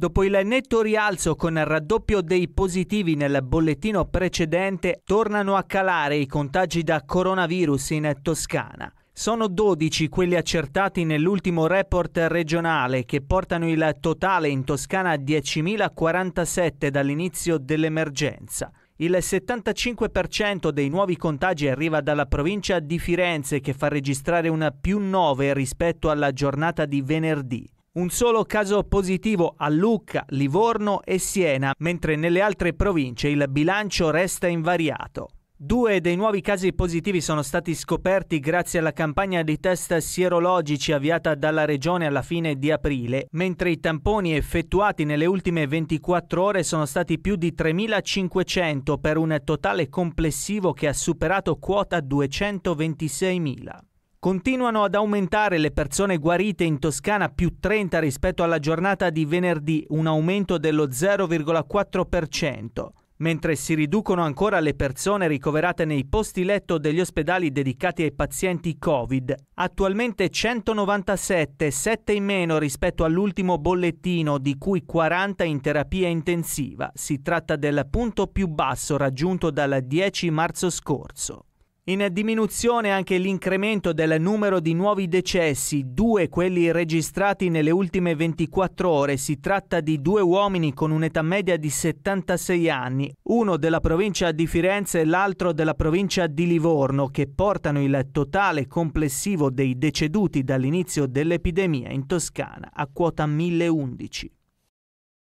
Dopo il netto rialzo con il raddoppio dei positivi nel bollettino precedente, tornano a calare i contagi da coronavirus in Toscana. Sono 12 quelli accertati nell'ultimo report regionale che portano il totale in Toscana a 10.047 dall'inizio dell'emergenza. Il 75% dei nuovi contagi arriva dalla provincia di Firenze che fa registrare una più 9 rispetto alla giornata di venerdì un solo caso positivo a Lucca, Livorno e Siena, mentre nelle altre province il bilancio resta invariato. Due dei nuovi casi positivi sono stati scoperti grazie alla campagna di test sierologici avviata dalla Regione alla fine di aprile, mentre i tamponi effettuati nelle ultime 24 ore sono stati più di 3.500 per un totale complessivo che ha superato quota 226.000. Continuano ad aumentare le persone guarite in Toscana più 30 rispetto alla giornata di venerdì, un aumento dello 0,4%, mentre si riducono ancora le persone ricoverate nei posti letto degli ospedali dedicati ai pazienti Covid, attualmente 197, 7 in meno rispetto all'ultimo bollettino di cui 40 in terapia intensiva. Si tratta del punto più basso raggiunto dal 10 marzo scorso. In diminuzione anche l'incremento del numero di nuovi decessi, due quelli registrati nelle ultime 24 ore. Si tratta di due uomini con un'età media di 76 anni, uno della provincia di Firenze e l'altro della provincia di Livorno, che portano il totale complessivo dei deceduti dall'inizio dell'epidemia in Toscana a quota 1011.